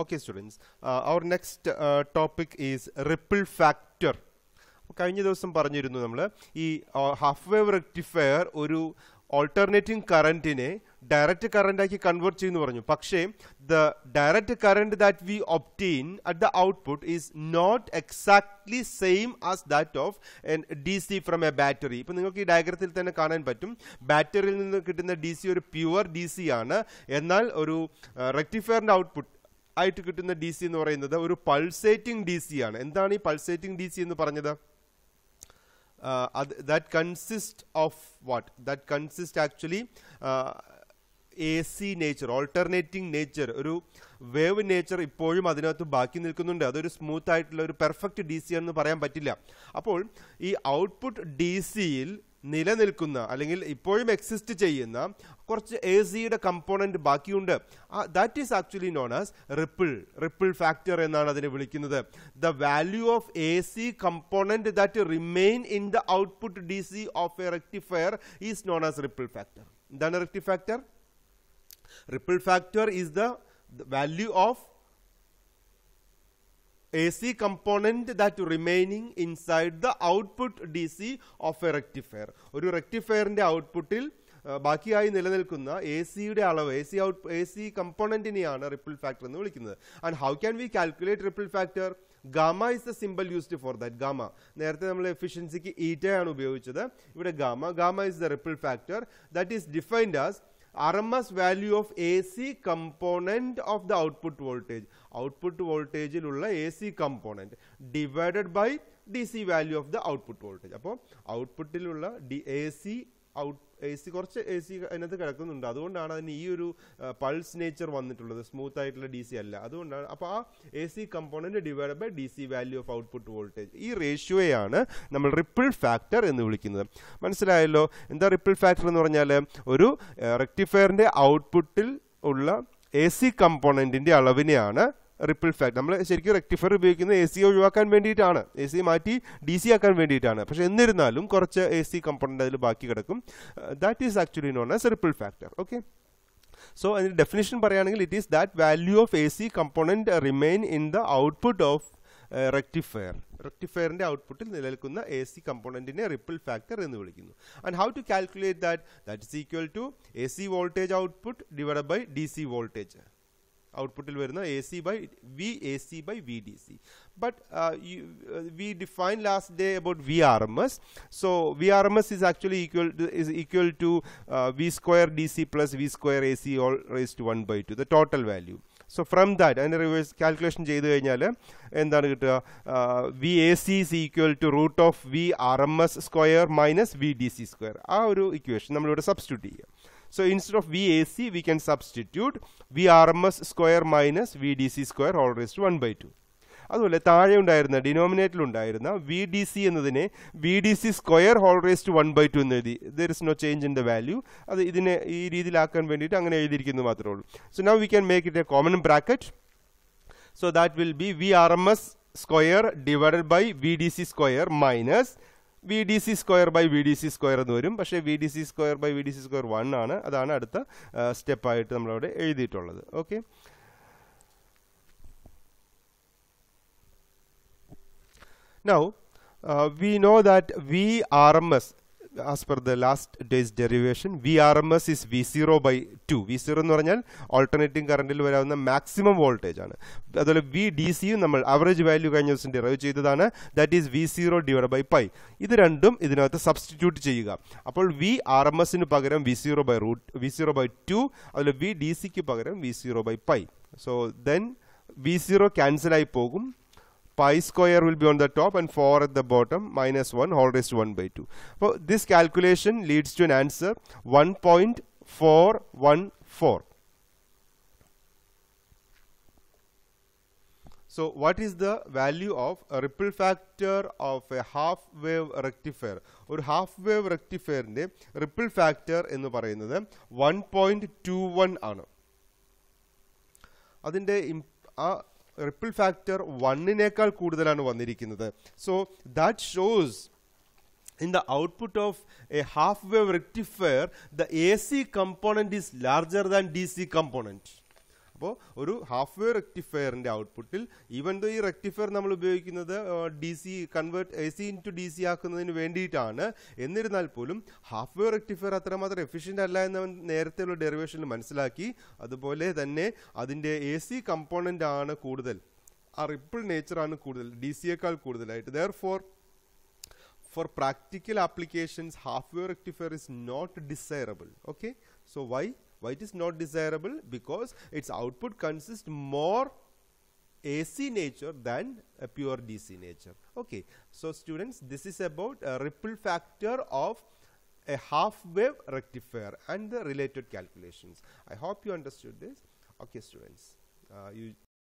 Okay students our next topic is ripple factor കഴിഞ്ഞ ദിവസം പറഞ്ഞിരുന്നു നമ്മൾ ഈ ഹാഫ് വേവ് റെക്ടിഫയർ ഒരു ഓൾട്ടർനേറ്റിംഗ് കറൻറ്റിനെ ഡയറക്റ്റ് കറൻറ്റാക്കി കൺവേർട്ട് ചെയ്യുന്നു പറഞ്ഞു പക്ഷേ the direct current that we obtain at the output is not exactly same as that of D C from a battery ഇപ്പോൾ നിങ്ങൾക്ക് ഈ ഡയഗ്രത്തിൽ തന്നെ കാണാൻ പറ്റും ബാറ്ററിയിൽ നിന്ന് കിട്ടുന്ന ഡി സി ഒരു പ്യുവർ ഡി സി ആണ് എന്നാൽ ഒരു റെക്ടിഫയറിൻ്റെ ഔട്ട്പുട്ട് ആയിട്ട് കിട്ടുന്ന ഡി സി എന്ന് പറയുന്നത് ഒരു പൾസേറ്റിംഗ് ഡി സി ആണ് എന്താണ് ഈ പൾസേറ്റിംഗ് ഡി സി എന്ന് പറഞ്ഞത് അത് that consist of what that consist actually A C nature alternating nature ഒരു വേവ് നേച്ചർ ഇപ്പോഴും അതിനകത്ത് ബാക്കി നിൽക്കുന്നുണ്ട് അതൊരു സ്മൂത്ത് ആയിട്ടുള്ള ഒരു പെർഫെക്റ്റ് ഡി സി ആണെന്ന് പറയാൻ പറ്റില്ല അപ്പോൾ ഈ ഔട്ട്പുട്ട് ഡി സിയിൽ നിലനിൽക്കുന്ന അല്ലെങ്കിൽ ഇപ്പോഴും എക്സിസ്റ്റ് ചെയ്യുന്ന കുറച്ച് എ സിയുടെ കമ്പോണൻറ്റ് ബാക്കിയുണ്ട് that is actually known as ripple ripple factor എന്നാണ് അതിനെ വിളിക്കുന്നത് the value of A C component that remain in the output D C of a rectifier is known as ripple factor എന്താണ് റെക്ടിഫാക്ടർ ripple factor is the value of AC component that remaining inside the output DC of a rectifier. ഒരു റെക്ടിഫയറിൻ്റെ ഔട്ട്പുട്ടിൽ ബാക്കിയായി നിലനിൽക്കുന്ന A സിയുടെ അളവ് A C out A C കമ്പോണൻറ്റിനെയാണ് റിപ്പിൾ ഫാക്ടർ എന്ന് വിളിക്കുന്നത് and how can we calculate ripple factor gamma is the simple used for that gamma നേരത്തെ നമ്മൾ എഫിഷ്യൻസിക്ക് ഈറ്റയാണ് ഉപയോഗിച്ചത് ഇവിടെ gamma gamma is the ripple factor that is defined as RMS value of AC component of the output voltage, output voltage ഉള്ള AC component divided by DC value of the output voltage. അപ്പോൾ outputിലുള്ള AC out A C കുറച്ച് A C അതിനകത്ത് കിടക്കുന്നുണ്ട് അതുകൊണ്ടാണ് അതിന് ഈ ഒരു പൾസ് നേച്ചർ വന്നിട്ടുള്ളത് സ്മൂത്ത് ആയിട്ടുള്ള ഡി സി അല്ല അതുകൊണ്ടാണ് അപ്പോൾ ആ A C component divide by D C value of output voltage ഈ റേഷ്യോയാണ് നമ്മൾ റിപ്പിൾ ഫാക്ടർ എന്ന് വിളിക്കുന്നത് മനസ്സിലായല്ലോ എന്താ റിപ്പിൾ ഫാക്ടർ എന്ന് പറഞ്ഞാൽ ഒരു റെക്ടിഫയറിൻ്റെ ഔട്ട്പുട്ടിൽ ഉള്ള എ സി കമ്പോണൻറ്റിൻ്റെ അളവിനെയാണ് റിപ്പിൾ ഫാക്ട് നമ്മൾ ശരിക്കും റെക്ടിഫയർ ഉപയോഗിക്കുന്നത് എ സി ഒഴിവാക്കാൻ വേണ്ടിയിട്ടാണ് എ സി മാറ്റി ഡി സി ആക്കാൻ വേണ്ടിയിട്ടാണ് പക്ഷേ എന്നിരുന്നാലും കുറച്ച് എ സി കമ്പോണൻ്റ് അതിൽ ബാക്കി കിടക്കും that is actually known as ripple factor okay so അതിൻ്റെ ഡെഫിനേഷൻ പറയുകയാണെങ്കിൽ it is that value of A C component remain in the output of rectifier റെക്ടിഫയറിൻ്റെ ഔട്ട്പുട്ടിൽ നിലനിൽക്കുന്ന എ സി കമ്പോണൻറ്റിനെ റിപ്പിൾ ഫാക്ടർ എന്ന് വിളിക്കുന്നു and how to calculate that that is equal to A C voltage output divide by D C voltage ഔട്ട്പുട്ടിൽ വരുന്ന A C by V A C by V D C but we define last day about V R M S so V R M S is actually equal is equal to V square D C plus V square A C whole raise to one by two the total value so from that അതിൻ്റെ reverse calculation ചെയ്ത് കഴിഞ്ഞാൽ എന്താണ് കിട്ടുക V A C is equal to root of V R M S square minus V D C square ആ ഒരു equation നമ്മളിവിടെ substitute ചെയ്യുക So instead of VAC, we can substitute VRMS square minus VDC square all raised to 1 by 2. അതുപോലെ താഴെ ഉണ്ടായിരുന്ന ഡിനോമിനേറ്ററിൽ ഉണ്ടായിരുന്ന V D C എന്നതിനെ V D C square whole raised one by two എന്ന് എഴുതി there is no change in the value അത് ഇതിനെ ഈ രീതിയിലാക്കാൻ വേണ്ടിയിട്ട് അങ്ങനെ എഴുതിയിരിക്കുന്നത് മാത്രമേ ഉള്ളൂ so now we can make it a common bracket so that will be V R M S square divided by V D C square minus V D C square by V D C square എന്ന് വരും പക്ഷേ V D C square by V D C square one ആണ് അതാണ് അടുത്ത സ്റ്റെപ്പായിട്ട് നമ്മളവിടെ എഴുതിയിട്ടുള്ളത് okay now we know that V R M S as per the last day's derivation V R M S is V zero by two V zero എന്ന് പറഞ്ഞാൽ alternating കറണ്ടിൽ വരാവുന്ന maximum voltage ആണ് അതുപോലെ വി ഡി സിയും നമ്മൾ average value കഴിഞ്ഞ ദിവസം derive ചെയ്തതാണ് that is V zero divide by pi ഇത് രണ്ടും ഇതിനകത്ത് സബ്സ്റ്റിറ്റ്യൂട്ട് ചെയ്യുക അപ്പോൾ വി ആർ എം എസിന് പകരം V zero by root V zero by two അതുപോലെ വി ഡി സിക്ക് പകരം V zero by pi so then V zero cancel ആയി പോകും pi square will be on the top and 4 at the bottom minus 1 all raised to 1 by 2. So this calculation leads to an answer 1.414. So what is the value of a ripple factor of a half wave rectifier? Or half wave rectifier ripple factor എന്ന് പറയുന്നത് one point two അതിൻ്റെ ആ ripple factor വണ്ണിനേക്കാൾ കൂടുതലാണ് വന്നിരിക്കുന്നത് so that shows in the output of a half wave rectifier the A C component is larger than D C component അപ്പോൾ ഒരു half way റെക്ടിഫയറിൻ്റെ ഔട്ട്പുട്ടിൽ ഈവൻ ദോ ഈ റെക്ടിഫയർ നമ്മൾ ഉപയോഗിക്കുന്നത് D C convert A C into D C ആക്കുന്നതിന് വേണ്ടിയിട്ടാണ് എന്നിരുന്നാൽ പോലും ഹാഫ് വേ റെക്ടിഫയർ അത്രമാത്രം എഫിഷ്യൻ്റ് അല്ല എന്ന് നേരത്തെയുള്ള ഡെറിവേഷനിൽ മനസ്സിലാക്കി അതുപോലെ തന്നെ അതിൻ്റെ എ സി കമ്പോണൻ്റ് ആണ് കൂടുതൽ ആ റിപ്പിൾ നേച്ചറാണ് കൂടുതൽ ഡി സിയേക്കാൾ കൂടുതലായിട്ട് therefore for practical applications half wave rectifier is not desirable okay so why Why it is not desirable? Because its output consists more AC nature than a pure DC nature. Okay, so students, this is about a ripple factor of a half wave rectifier and the related calculations. I hope you understood this. Okay, students, uh, you